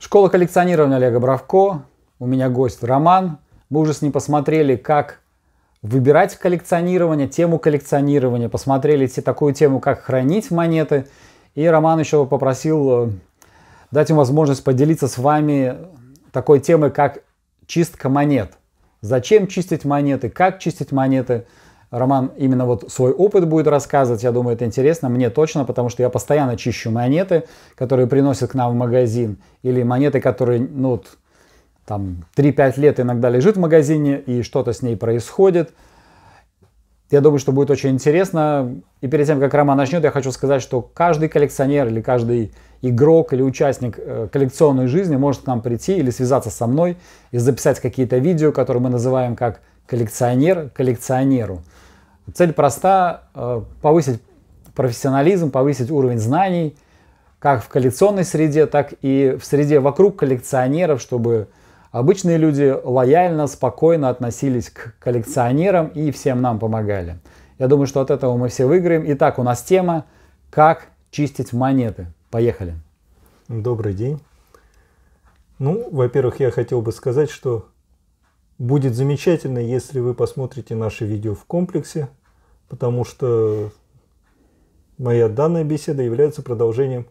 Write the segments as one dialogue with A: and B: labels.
A: Школа коллекционирования Олега Бравко. У меня гость Роман. Мы уже с ним посмотрели, как выбирать коллекционирование, тему коллекционирования. Посмотрели такую тему, как хранить монеты. И Роман еще попросил э, дать им возможность поделиться с вами такой темой, как чистка монет. Зачем чистить монеты, как чистить монеты – Роман именно вот свой опыт будет рассказывать. Я думаю, это интересно мне точно, потому что я постоянно чищу монеты, которые приносят к нам в магазин, или монеты, которые, ну, вот, там 3-5 лет иногда лежит в магазине, и что-то с ней происходит. Я думаю, что будет очень интересно. И перед тем, как Роман начнет, я хочу сказать, что каждый коллекционер или каждый игрок или участник э, коллекционной жизни может к нам прийти или связаться со мной и записать какие-то видео, которые мы называем как коллекционер коллекционеру. Цель проста э, – повысить профессионализм, повысить уровень знаний, как в коллекционной среде, так и в среде вокруг коллекционеров, чтобы обычные люди лояльно, спокойно относились к коллекционерам и всем нам помогали. Я думаю, что от этого мы все выиграем. Итак, у нас тема «Как чистить монеты». Поехали. Добрый день.
B: Ну, во-первых, я хотел бы сказать, что
A: Будет замечательно,
B: если вы посмотрите наше видео в комплексе, потому что моя данная беседа является продолжением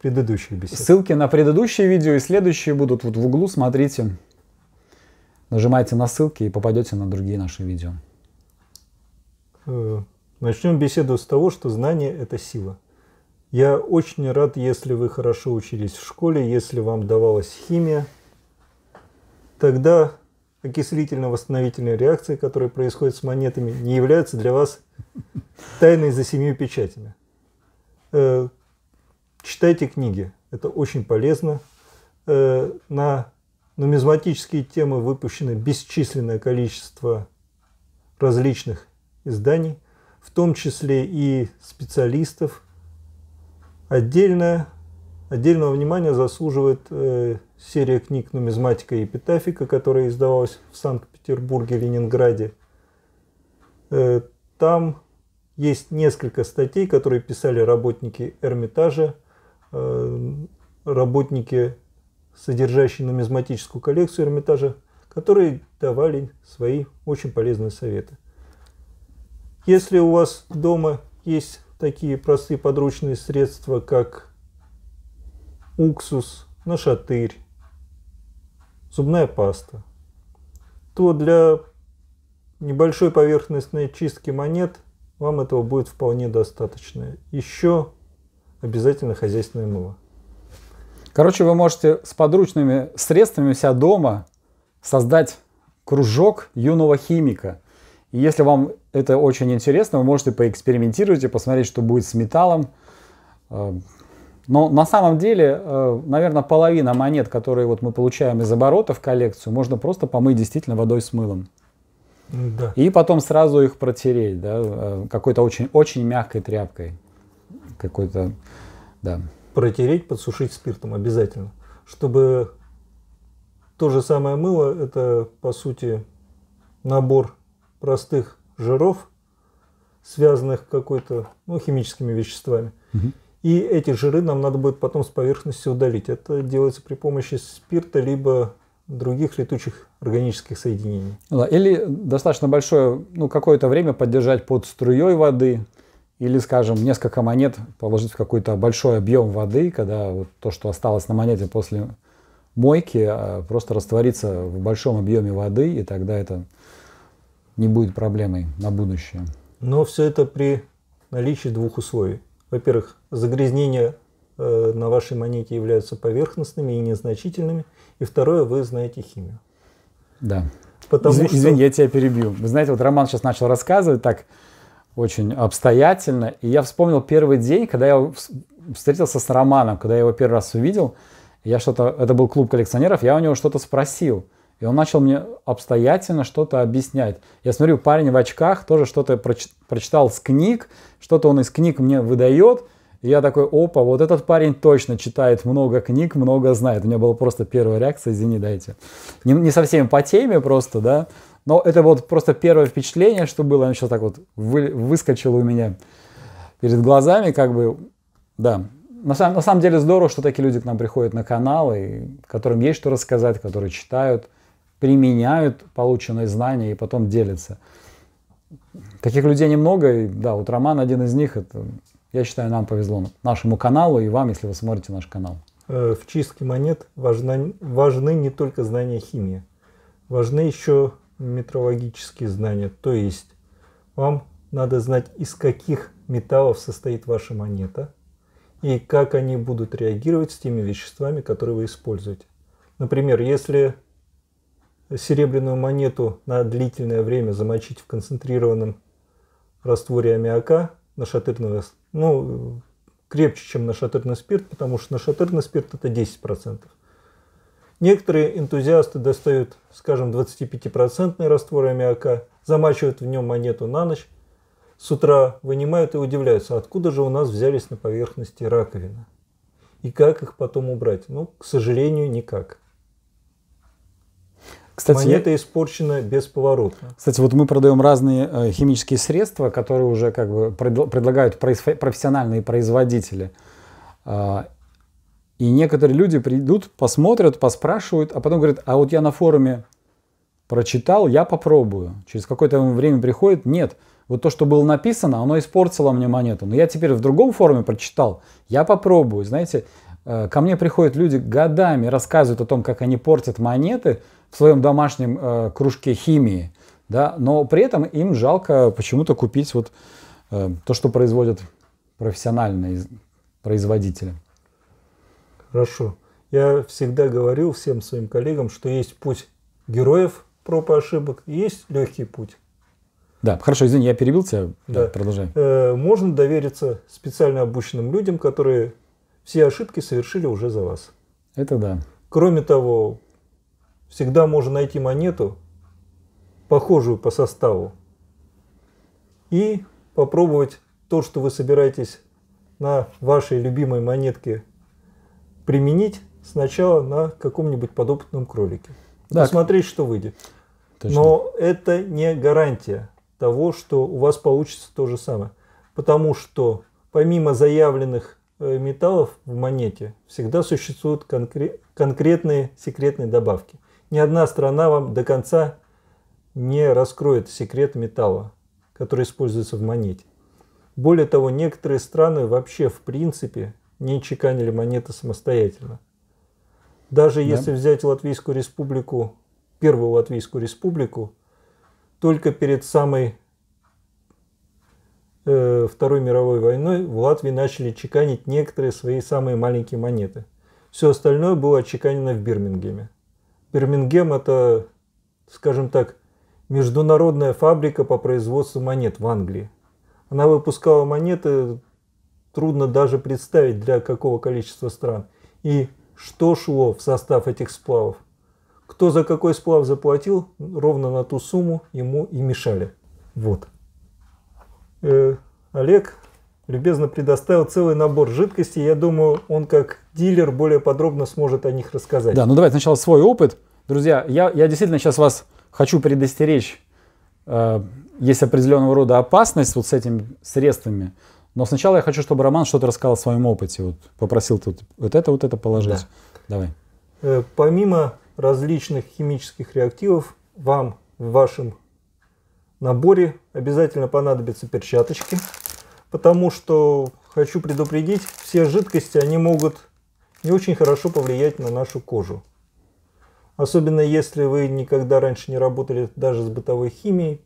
B: предыдущих бесед.
A: Ссылки на предыдущие видео и следующие будут вот в углу, смотрите. Нажимайте на ссылки и попадете на другие наши видео.
B: Э, начнем беседу с того, что знание – это сила. Я очень рад, если вы хорошо учились в школе, если вам давалась химия. Тогда окислительно-восстановительные реакции, которая происходит с монетами, не является для вас тайной за семью печатями. Э, читайте книги, это очень полезно. Э, на нумизматические темы выпущено бесчисленное количество различных изданий, в том числе и специалистов. Отдельно Отдельного внимания заслуживает э, серия книг «Нумизматика и эпитафика», которая издавалась в Санкт-Петербурге, Ленинграде. Э, там есть несколько статей, которые писали работники Эрмитажа, э, работники, содержащие нумизматическую коллекцию Эрмитажа, которые давали свои очень полезные советы. Если у вас дома есть такие простые подручные средства, как уксус, нашатырь, зубная паста, то для небольшой поверхностной чистки монет вам этого будет вполне достаточно.
A: Еще обязательно хозяйственное мыло. Короче, вы можете с подручными средствами у себя дома создать кружок юного химика. И если вам это очень интересно, вы можете поэкспериментировать и посмотреть, что будет с металлом, эм, но на самом деле, э, наверное, половина монет, которые вот мы получаем из оборота в коллекцию, можно просто помыть действительно водой с мылом. Да. И потом сразу их протереть, да, э, какой-то очень, очень мягкой тряпкой. Какой-то, да.
B: Протереть, подсушить спиртом обязательно. Чтобы то же самое мыло, это, по сути, набор простых жиров, связанных какой-то, ну, химическими веществами. Угу. И эти жиры нам надо будет потом с поверхности удалить. Это делается при помощи спирта, либо других летучих органических соединений.
A: Или достаточно большое, ну, какое-то время поддержать под струей воды, или, скажем, несколько монет положить в какой-то большой объем воды, когда вот то, что осталось на монете после мойки, а, просто растворится в большом объеме воды, и тогда это не будет проблемой на будущее.
B: Но все это при наличии двух условий во-первых, загрязнения э, на вашей монете являются поверхностными и незначительными. И второе, вы знаете химию.
A: Да. Потому Из, что... Извини, я тебя перебью. Вы знаете, вот Роман сейчас начал рассказывать так очень обстоятельно. И я вспомнил первый день, когда я встретился с Романом, когда я его первый раз увидел. Я что-то, это был клуб коллекционеров, я у него что-то спросил. И он начал мне обстоятельно что-то объяснять. Я смотрю, парень в очках тоже что-то прочитал с книг, что-то он из книг мне выдает. И я такой, опа, вот этот парень точно читает много книг, много знает. У меня была просто первая реакция, извини, дайте. Не, не совсем по теме просто, да. Но это вот просто первое впечатление, что было. Оно сейчас так вот вы, выскочило у меня перед глазами, как бы, да. На самом, на самом деле здорово, что такие люди к нам приходят на канал, и которым есть что рассказать, которые читают применяют полученные знания и потом делятся. Таких людей немного, и да, вот Роман один из них, это, я считаю, нам повезло, нашему каналу и вам, если вы смотрите наш канал.
B: Э, в чистке монет важны важны не только знания химии, важны еще метрологические знания, то есть вам надо знать, из каких металлов состоит ваша монета и как они будут реагировать с теми веществами, которые вы используете. Например, если серебряную монету на длительное время замочить в концентрированном растворе аммиака нашатырного, ну, крепче, чем нашатырный спирт, потому что нашатырный спирт это 10%. Некоторые энтузиасты достают, скажем, 25% растворы аммиака, замачивают в нем монету на ночь, с утра вынимают и удивляются, откуда же у нас взялись на поверхности раковины. И как их потом убрать? Ну, к сожалению, никак. Кстати, монета я... испорчена поворота.
A: Кстати, вот мы продаем разные э, химические средства, которые уже как бы предлагают профессиональные производители. А, и некоторые люди придут, посмотрят, поспрашивают, а потом говорят, а вот я на форуме прочитал, я попробую. Через какое-то время приходит, нет, вот то, что было написано, оно испортило мне монету. Но я теперь в другом форуме прочитал, я попробую. Знаете, э, ко мне приходят люди годами, рассказывают о том, как они портят монеты, в своем домашнем э, кружке химии, да, но при этом им жалко почему-то купить вот э, то, что производят профессиональные производители.
B: Хорошо. Я всегда говорил всем своим коллегам, что есть путь героев проб и ошибок, и есть легкий путь.
A: Да, хорошо, извини, я перебил тебя. Да, да продолжай.
B: Э, можно довериться специально обученным людям, которые все ошибки совершили уже за вас. Это да. Кроме того, всегда можно найти монету, похожую по составу, и попробовать то, что вы собираетесь на вашей любимой монетке применить сначала на каком-нибудь подопытном кролике. Так. Посмотреть, что выйдет. Точно. Но это не гарантия того, что у вас получится то же самое. Потому что помимо заявленных э, металлов в монете всегда существуют конкретные секретные добавки. Ни одна страна вам до конца не раскроет секрет металла, который используется в монете. Более того, некоторые страны вообще в принципе не чеканили монеты самостоятельно. Даже да. если взять Латвийскую республику, первую Латвийскую республику, только перед самой э, Второй мировой войной в Латвии начали чеканить некоторые свои самые маленькие монеты. Все остальное было чеканено в Бирмингеме. Бирмингем – это, скажем так, международная фабрика по производству монет в Англии. Она выпускала монеты, трудно даже представить для какого количества стран. И что шло в состав этих сплавов? Кто за какой сплав заплатил, ровно на ту сумму ему и мешали. Вот. Э, Олег любезно предоставил целый набор жидкостей. Я думаю, он как дилер более подробно сможет о них рассказать. Да, ну
A: давай сначала свой опыт. Друзья, я, я действительно сейчас вас хочу предостеречь. Э, есть определенного рода опасность вот с этими средствами. Но сначала я хочу, чтобы Роман что-то рассказал о своем опыте. Вот попросил тут вот это, вот это положить. Да. Давай.
B: Э, помимо различных химических реактивов, вам в вашем наборе обязательно понадобятся перчаточки потому что хочу предупредить, все жидкости, они могут не очень хорошо повлиять на нашу кожу. Особенно если вы никогда раньше не работали даже с бытовой химией,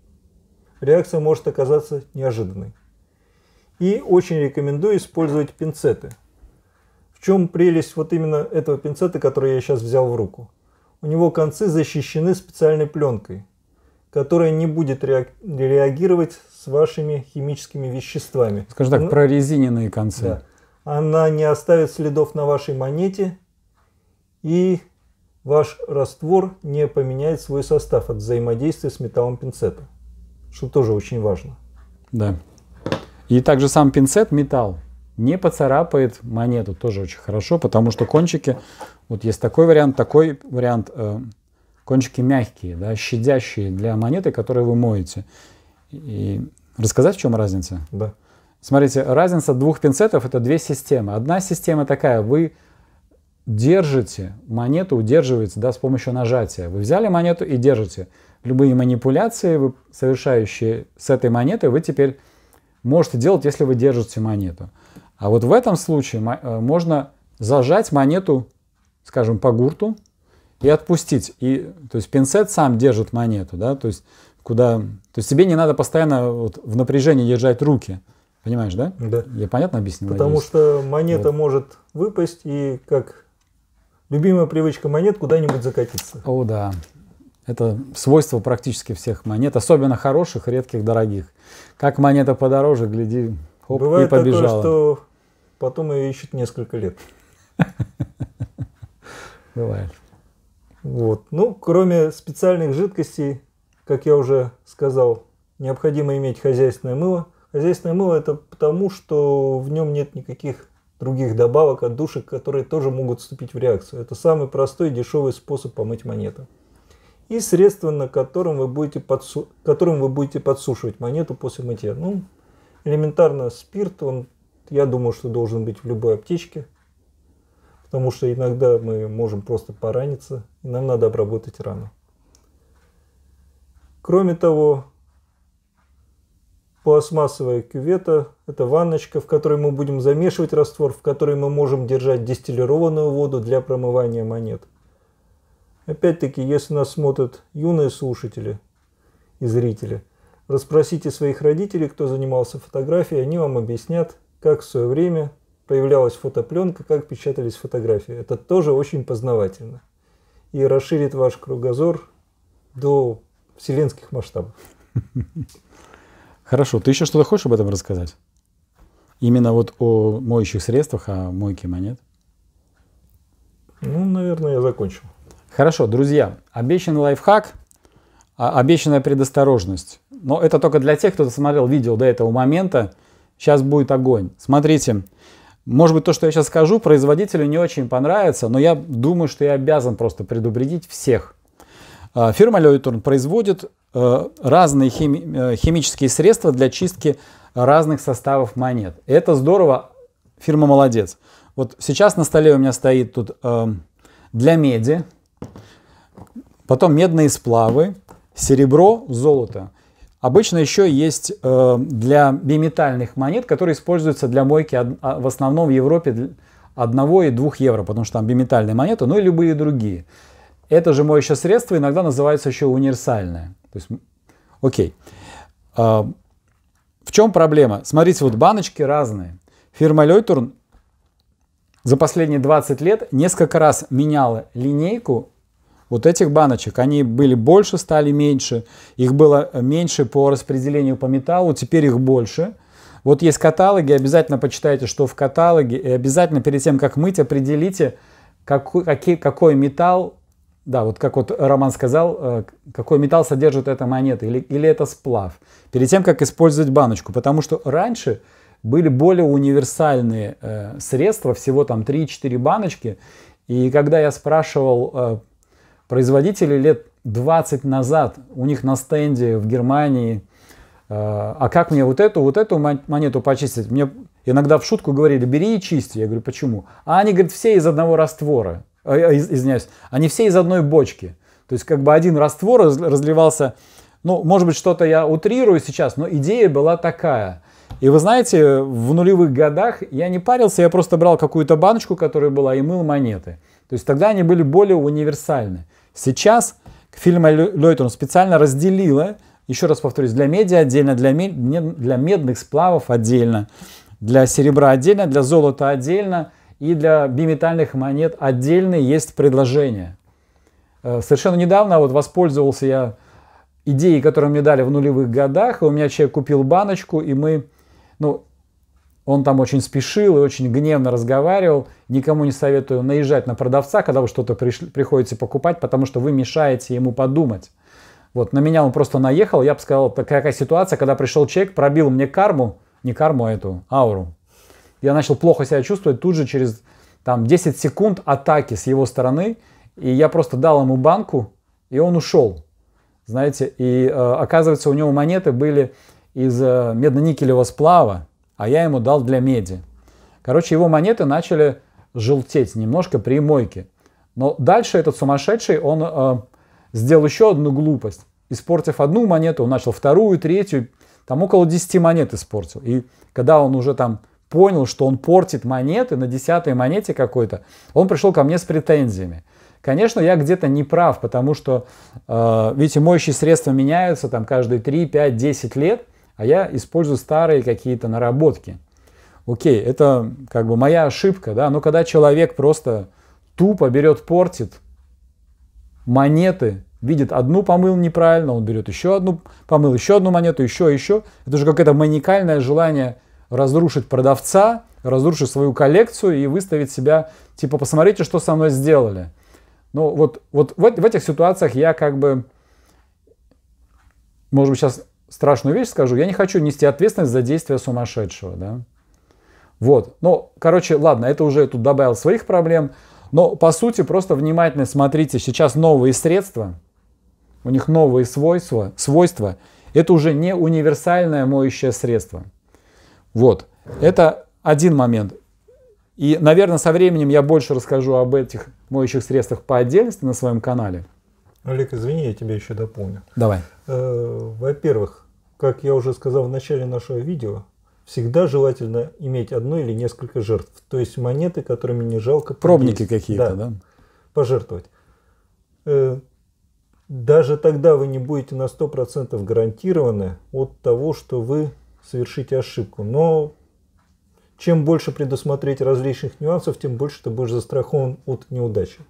B: реакция может оказаться неожиданной. И очень рекомендую использовать пинцеты. В чем прелесть вот именно этого пинцета, который я сейчас взял в руку? У него концы защищены специальной пленкой – которая не будет реагировать с вашими химическими веществами. Скажем так, ну, про резиненные концы. Да. Она не оставит следов на вашей монете, и ваш раствор не поменяет свой состав от взаимодействия с металлом пинцета, что тоже очень важно.
A: Да. И также сам пинцет металл не поцарапает монету, тоже очень хорошо, потому что кончики, вот есть такой вариант, такой вариант, э, кончики мягкие, да, щадящие для монеты, которые вы моете. И рассказать, в чем разница? Да. Смотрите, разница двух пинцетов – это две системы. Одна система такая, вы держите монету, удерживаете да, с помощью нажатия. Вы взяли монету и держите. Любые манипуляции, вы совершающие с этой монетой, вы теперь можете делать, если вы держите монету. А вот в этом случае э, можно зажать монету, скажем, по гурту, и отпустить. И, то есть пинцет сам держит монету, да, то есть куда... То есть тебе не надо постоянно вот в напряжении держать руки. Понимаешь, да? Да. Я понятно объяснил? Потому надеюсь? что
B: монета вот. может выпасть и как любимая
A: привычка монет куда-нибудь закатиться. О, да. Это свойство практически всех монет, особенно хороших, редких, дорогих. Как монета подороже, гляди, хоп, Бывает и побежала. Такое,
B: что потом ее ищут несколько лет. Бывает. Вот. Ну, кроме специальных жидкостей, как я уже сказал, необходимо иметь хозяйственное мыло. Хозяйственное мыло это потому, что в нем нет никаких других добавок, отдушек, которые тоже могут вступить в реакцию. Это самый простой и дешевый способ помыть монету. И средство, на котором вы будете, подсу... которым вы будете подсушивать монету после мытья. Ну, элементарно спирт, он, я думаю, что должен быть в любой аптечке. Потому что иногда мы можем просто пораниться, и нам надо обработать рану. Кроме того, пластмассовая кювета – это ванночка, в которой мы будем замешивать раствор, в которой мы можем держать дистиллированную воду для промывания монет. Опять-таки, если нас смотрят юные слушатели и зрители, расспросите своих родителей, кто занимался фотографией, они вам объяснят, как в свое время появлялась фотопленка, как печатались фотографии. Это тоже очень познавательно и расширит ваш кругозор до вселенских масштабов.
A: Хорошо. Ты еще что-то хочешь об этом рассказать? Именно вот о моющих средствах, о мойке монет? Ну, наверное, я закончил. Хорошо, друзья, обещанный лайфхак, а, обещанная предосторожность. Но это только для тех, кто смотрел видео до этого момента. Сейчас будет огонь. Смотрите, может быть, то, что я сейчас скажу, производителю не очень понравится, но я думаю, что я обязан просто предупредить всех. А, фирма Лейтурн производит э, разные хими- э, химические средства для чистки разных составов монет. Это здорово, фирма молодец. Вот сейчас на столе у меня стоит тут э, для меди, потом медные сплавы, серебро, золото. Обычно еще есть э, для биметальных монет, которые используются для мойки а, в основном в Европе 1 и 2 евро, потому что там биметальные монеты, ну и любые другие. Это же моющее средство иногда называется еще универсальное. То есть, окей. Э, в чем проблема? Смотрите, вот баночки разные. Фирма Лейтурн за последние 20 лет несколько раз меняла линейку вот этих баночек, они были больше, стали меньше, их было меньше по распределению по металлу, теперь их больше. Вот есть каталоги, обязательно почитайте, что в каталоге, и обязательно перед тем, как мыть, определите, какой, какие, какой металл, да, вот как вот Роман сказал, э, какой металл содержит эта монета или, или это сплав, перед тем, как использовать баночку, потому что раньше были более универсальные э, средства, всего там 3-4 баночки, и когда я спрашивал э, Производители лет 20 назад у них на стенде в Германии, э, а как мне вот эту, вот эту монету почистить? Мне иногда в шутку говорили, бери и чисти. Я говорю, почему? А они, говорят, все из одного раствора. Э, э из, извиняюсь, они все из одной бочки. То есть как бы один раствор разливался, ну, может быть, что-то я утрирую сейчас, но идея была такая – и вы знаете, в нулевых годах я не парился, я просто брал какую-то баночку, которая была, и мыл монеты. То есть тогда они были более универсальны. Сейчас фильма Лейтон специально разделила, еще раз повторюсь, для меди отдельно, для, мед, для медных сплавов отдельно, для серебра отдельно, для золота отдельно и для биметальных монет отдельно есть предложение. Э, совершенно недавно вот воспользовался я идеей, которую мне дали в нулевых годах, и у меня человек купил баночку, и мы, ну, он там очень спешил и очень гневно разговаривал. Никому не советую наезжать на продавца, когда вы что-то приходите покупать, потому что вы мешаете ему подумать. Вот, на меня он просто наехал, я бы сказал, такая ситуация, когда пришел человек, пробил мне карму, не карму, а эту, ауру. Я начал плохо себя чувствовать тут же через там, 10 секунд атаки с его стороны, и я просто дал ему банку, и он ушел. Знаете, и э, оказывается, у него монеты были из э, медно-никелевого сплава, а я ему дал для меди. Короче, его монеты начали желтеть немножко при мойке. Но дальше этот сумасшедший, он э, сделал еще одну глупость. Испортив одну монету, он начал вторую, третью, там около 10 монет испортил. И когда он уже там понял, что он портит монеты, на десятой монете какой-то, он пришел ко мне с претензиями. Конечно, я где-то не прав, потому что, э, видите, моющие средства меняются там каждые 3, 5, 10 лет – а я использую старые какие-то наработки. Окей, это как бы моя ошибка, да, но когда человек просто тупо берет, портит монеты, видит одну помыл неправильно, он берет еще одну, помыл еще одну монету, еще, еще. Это же какое-то маникальное желание разрушить продавца, разрушить свою коллекцию и выставить себя, типа, посмотрите, что со мной сделали. Ну, вот, вот в, в этих ситуациях я как бы, может быть, сейчас страшную вещь скажу, я не хочу нести ответственность за действия сумасшедшего, да. Вот, ну, короче, ладно, это уже я тут добавил своих проблем, но по сути просто внимательно смотрите, сейчас новые средства, у них новые свойства, свойства, это уже не универсальное моющее средство. Вот, это один момент. И, наверное, со временем я больше расскажу об этих моющих средствах по отдельности на своем канале.
B: Ну, Олег, извини, я тебя еще дополню. Давай. Э, во-первых, как я уже сказал в начале нашего видео, всегда желательно иметь одну или несколько жертв. То есть монеты, которыми не жалко. Пробники какие-то, да, да? Пожертвовать. Э, даже тогда вы не будете на 100% гарантированы от того, что вы совершите ошибку. Но чем больше предусмотреть различных нюансов, тем больше ты будешь застрахован от неудачи.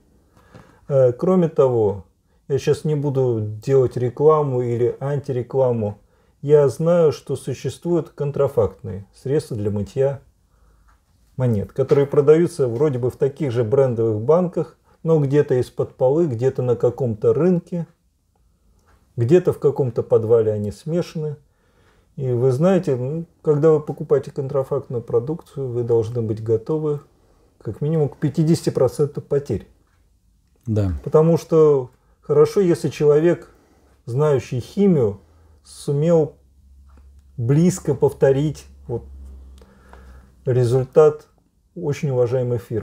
B: Э, кроме того, я сейчас не буду делать рекламу или антирекламу. Я знаю, что существуют контрафактные средства для мытья монет, которые продаются вроде бы в таких же брендовых банках, но где-то из-под полы, где-то на каком-то рынке, где-то в каком-то подвале они смешаны. И вы знаете, ну, когда вы покупаете контрафактную продукцию, вы должны быть готовы как минимум к 50% потерь. Да. Потому что Хорошо, если человек, знающий химию, сумел близко повторить вот результат очень уважаемой фирмы.